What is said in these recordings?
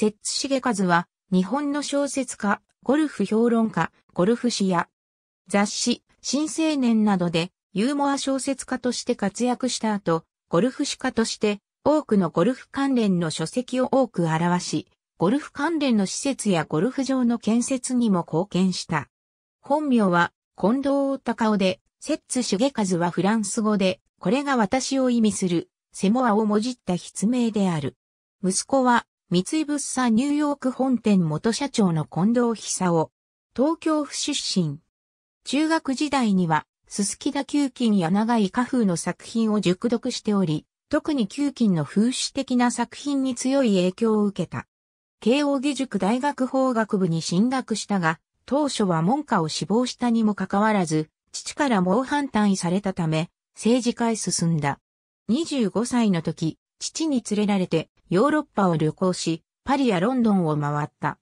摂津重和は、日本の小説家、ゴルフ評論家、ゴルフ誌や、雑誌、新青年などで、ユーモア小説家として活躍した後、ゴルフ誌家として、多くのゴルフ関連の書籍を多く表し、ゴルフ関連の施設やゴルフ場の建設にも貢献した。本名は、近藤隆夫で、摂津重和はフランス語で、これが私を意味する、セモアをもじった筆名である。息子は、三井物産ニューヨーク本店元社長の近藤久夫。東京府出身。中学時代には、すすきだ球菌や長井花風の作品を熟読しており、特に球菌の風刺的な作品に強い影響を受けた。慶応義塾大学法学部に進学したが、当初は門下を志望したにもかかわらず、父から猛反対されたため、政治家へ進んだ。25歳の時、父に連れられてヨーロッパを旅行し、パリやロンドンを回った。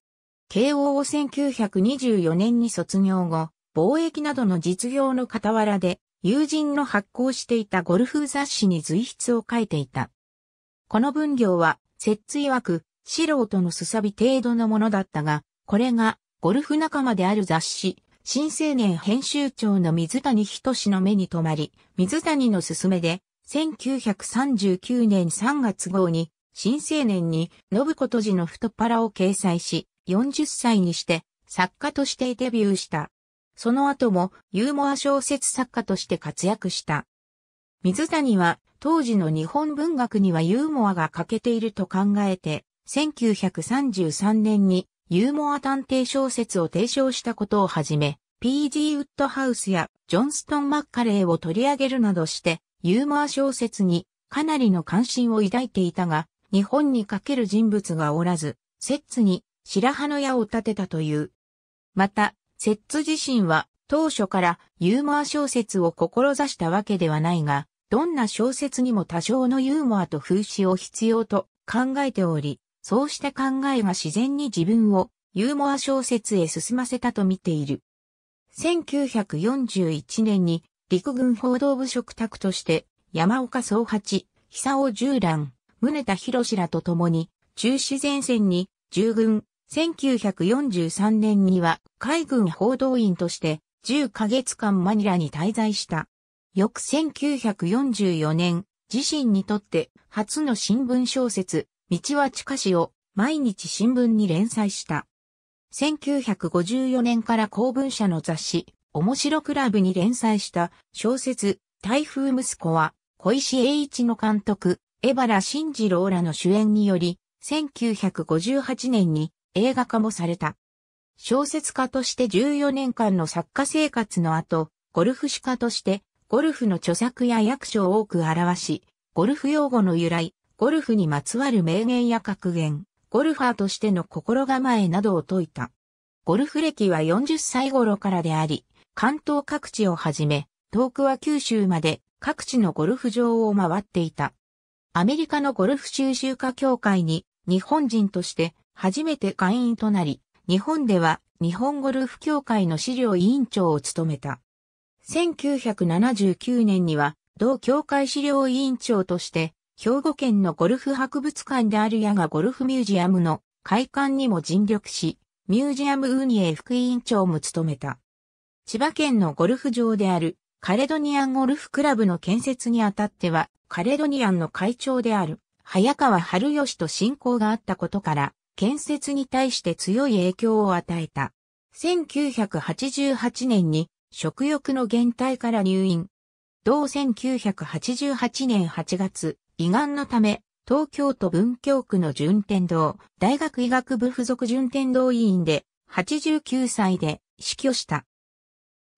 慶応を1924年に卒業後、貿易などの実業の傍らで、友人の発行していたゴルフ雑誌に随筆を書いていた。この分業は、摂津曰く、素人のすさび程度のものだったが、これが、ゴルフ仲間である雑誌、新青年編集長の水谷しの目に留まり、水谷の勧めで、1939年3月号に新青年に、信子とじの太っ腹を掲載し、40歳にして、作家としてデビューした。その後も、ユーモア小説作家として活躍した。水谷は、当時の日本文学にはユーモアが欠けていると考えて、1933年に、ユーモア探偵小説を提唱したことをはじめ、P.G. ウッドハウスやジョンストン・マッカレーを取り上げるなどして、ユーモア小説にかなりの関心を抱いていたが、日本にかける人物がおらず、摂津に白羽の矢を立てたという。また、摂津自身は当初からユーモア小説を志したわけではないが、どんな小説にも多少のユーモアと風刺を必要と考えており、そうした考えが自然に自分をユーモア小説へ進ませたと見ている。1941年に陸軍報道部職宅として山岡総八、久尾十蘭、船田博士らと共に、中止前線に従軍、1943年には海軍報道員として10ヶ月間マニラに滞在した。翌1944年、自身にとって初の新聞小説、道は近しを毎日新聞に連載した。1954年から公文社の雑誌、面白クラブに連載した小説、台風息子は、小石栄一の監督、江原慎二郎らの主演により、1958年に映画化もされた。小説家として14年間の作家生活の後、ゴルフ史家として、ゴルフの著作や役所を多く表し、ゴルフ用語の由来、ゴルフにまつわる名言や格言、ゴルファーとしての心構えなどを説いた。ゴルフ歴は40歳頃からであり、関東各地をはじめ、遠くは九州まで各地のゴルフ場を回っていた。アメリカのゴルフ収集家協会に日本人として初めて会員となり、日本では日本ゴルフ協会の資料委員長を務めた。1979年には同協会資料委員長として兵庫県のゴルフ博物館である矢がゴルフミュージアムの会館にも尽力し、ミュージアム運営副委員長も務めた。千葉県のゴルフ場であるカレドニアンゴルフクラブの建設にあたってはカレドニアンの会長である、早川春吉と親交があったことから、建設に対して強い影響を与えた。1988年に食欲の減退から入院。同1988年8月、胃がんのため、東京都文京区の順天堂、大学医学部附属順天堂医院で、89歳で死去した。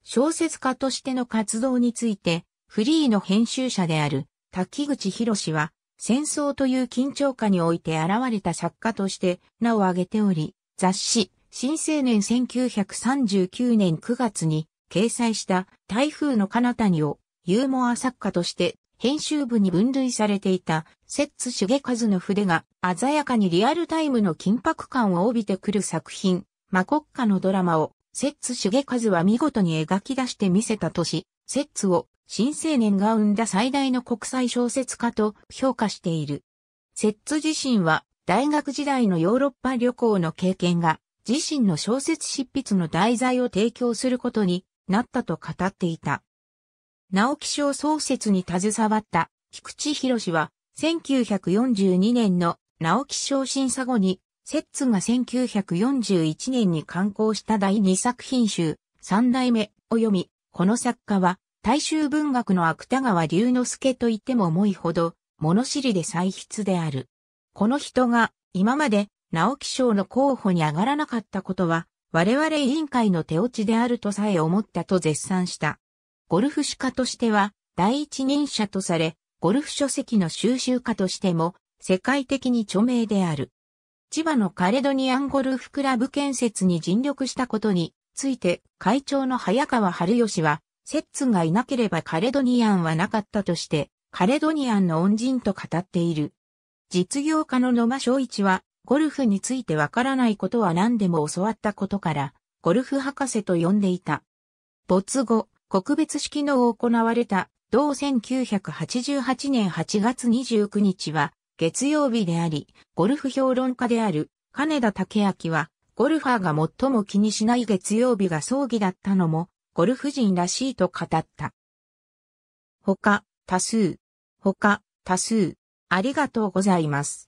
小説家としての活動について、フリーの編集者である滝口博は、戦争という緊張下において現れた作家として名を挙げており、雑誌、新青年1939年9月に掲載した台風の彼方にをユーモア作家として編集部に分類されていた、摂津重和の筆が鮮やかにリアルタイムの緊迫感を帯びてくる作品、魔国家のドラマを、摂津重和は見事に描き出して見せたとし、摂津を新青年が生んだ最大の国際小説家と評価している。セッツ自身は大学時代のヨーロッパ旅行の経験が自身の小説執筆の題材を提供することになったと語っていた。直木賞創設に携わった菊池博は1942年の直木賞審査後にセッツが1941年に刊行した第2作品集三代目を読み、この作家は大衆文学の芥川龍之介といっても重いほど、物知りで歳筆である。この人が今まで直木賞の候補に上がらなかったことは、我々委員会の手落ちであるとさえ思ったと絶賛した。ゴルフ史家としては第一人者とされ、ゴルフ書籍の収集家としても世界的に著名である。千葉のカレドニアンゴルフクラブ建設に尽力したことについて会長の早川春吉はセッツがいなければカレドニアンはなかったとして、カレドニアンの恩人と語っている。実業家の野間正一は、ゴルフについてわからないことは何でも教わったことから、ゴルフ博士と呼んでいた。没後、国別式の行われた、同1988年8月29日は、月曜日であり、ゴルフ評論家である、金田武明は、ゴルファーが最も気にしない月曜日が葬儀だったのも、ゴルフ人らしいと語った。他、多数。他、多数。ありがとうございます。